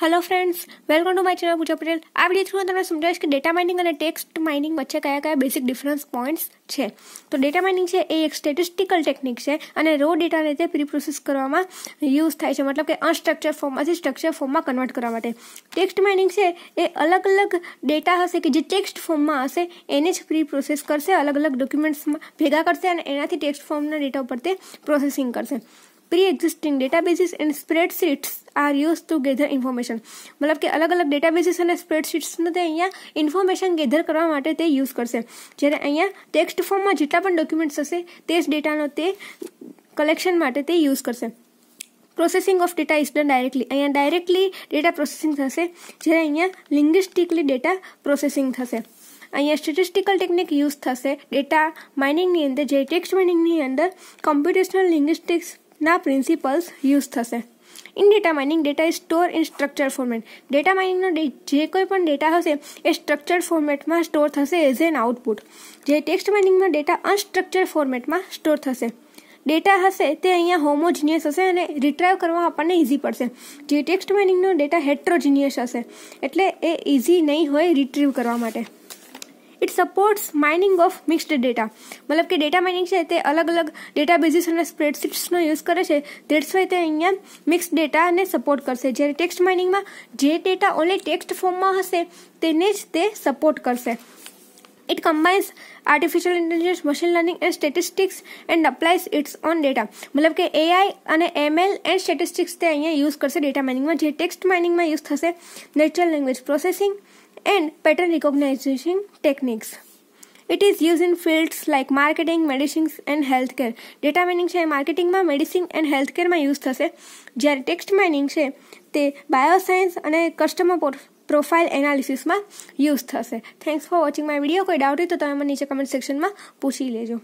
Hello friends welcome to my channel Pooja Patel I will today તમને સમજાવું કે ડેટા માઇનિંગ અને ટેક્સ્ટ માઇનિંગ વચ્ચે કયા કયા બેઝિક ડિફરન્સ પોઈન્ટ્સ છે તો ડેટા માઇનિંગ છે એ એક स्टैटिस्टिकल ટેકનિક છે અને રો ડેટાને જે પ્રી પ્રોસેસ કરવામાં યુઝ થાય છે મતલબ કે અનસ્ટ્રક્ચર ફોર્મમાંથી સ્ટ્રક્ચર ફોર્મમાં કન્વર્ટ કરવા માટે ટેક્સ્ટ માઇનિંગ છે એ અલગ અલગ ડેટા હશે કે જે ટેક્સ્ટ ફોર્મમાં હશે એને જ પ્રી પ્રોસેસ કરશે અલગ અલગ ડોક્યુમેન્ટ્સમાં ભેગા કરશે અને એનાથી ટેક્સ્ટ ફોર્મના ડેટા પર તે પ્રોસેસિંગ કરશે pre-existing databases and spreadsheets are use to gather information મતલબ કે અલગ અલગ ડેટાબેઝીસ અને સ્પ્રેડશીટ્સને તે અહીંયા ઇન્ફોર્મેશન ગેધર કરવા માટે તે યુઝ કરશે જ્યારે અહીંયા ટેક્સ્ટ ફોર્મમાં જેટલા પણ ડોક્યુમેન્ટ્સ હશે તે જ ડેટાનો તે કલેક્શન માટે તે યુઝ કરશે processing of data is done directly અહીંયા ડાયરેક્ટલી ડેટા પ્રોસેસિંગ થશે જ્યારે અહીંયા લિંગ્વિસ્ટિકલી ડેટા પ્રોસેસિંગ થશે અહીંયા સ્ટેટિસ્ટિકલ ટેકનિક યુઝ થશે ડેટા માઇનિંગની અંદર જે ટેક્સ્ટ માઇનિંગની અંદર કોમ્પ્યુટેશનલ લિંગ્વિસ્ટિક્સ ના પ્રિન્સિપલ્સ યુઝ થશે ઇન્ફા data mining data store in structure format data mining નો જે કોઈ પણ ડેટા હશે એ સ્ટ્રક્ચર્ડ ફોર્મેટ માં સ્ટોર થશે એઝ એન આઉટપુટ જ્યારે ટેક્સ્ટ માઇનિંગ નો ડેટા અનસ્ટ્રક્ચર ફોર્મેટ માં સ્ટોર થશે ડેટા હશે તે અહીંયા હોમોજીનિયસ હશે અને રિટ્રાઇવ કરવો આપણને ઈઝી પડશે જ્યારે ટેક્સ્ટ માઇનિંગ નો ડેટા હેટેરોજીનિયસ હશે એટલે એ ઈઝી નહીં હોય રિટ્રાઇવ કરવા માટે it supports mining of mixed data મતલબ કે ડેટા માઇનિંગ છે તે અલગ અલગ ડેટા બેઝિસ અને સ્પ્રેડશીટ્સનો યુઝ કરે છે દેટ્સ વાય તે અહીંયા મિક્સ ડેટાને સપોર્ટ કરશે જ્યારે ટેક્સ્ટ માઇનિંગમાં જે ડેટા ઓનલી ટેક્સ્ટ ફોર્મમાં હશે તેને જ તે સપોર્ટ કરશે it combines artificial intelligence machine learning and statistics and applies its own data મતલબ કે AI અને ML and statistics તે અહીંયા યુઝ કરશે ડેટા માઇનિંગમાં જે ટેક્સ્ટ માઇનિંગમાં યુઝ થશે natural language processing and pattern recognition techniques. It is used in fields like marketing, medicines and healthcare. Data mining છે માર્કેટિંગમાં મેડિસિન એન્ડ હેલ્થકેરમાં યુઝ થશે જ્યારે ટેક્સ્ટ માઇનિંગ છે તે બાયોસાયન્સ અને કસ્ટમર પ્રોફાઇલ એનાલિસિસમાં યુઝ થશે thanks for watching my video કોઈ ડાઉટ હોય તો તમે મને નીચે કમેન્ટ સેક્શનમાં પૂછી લેજો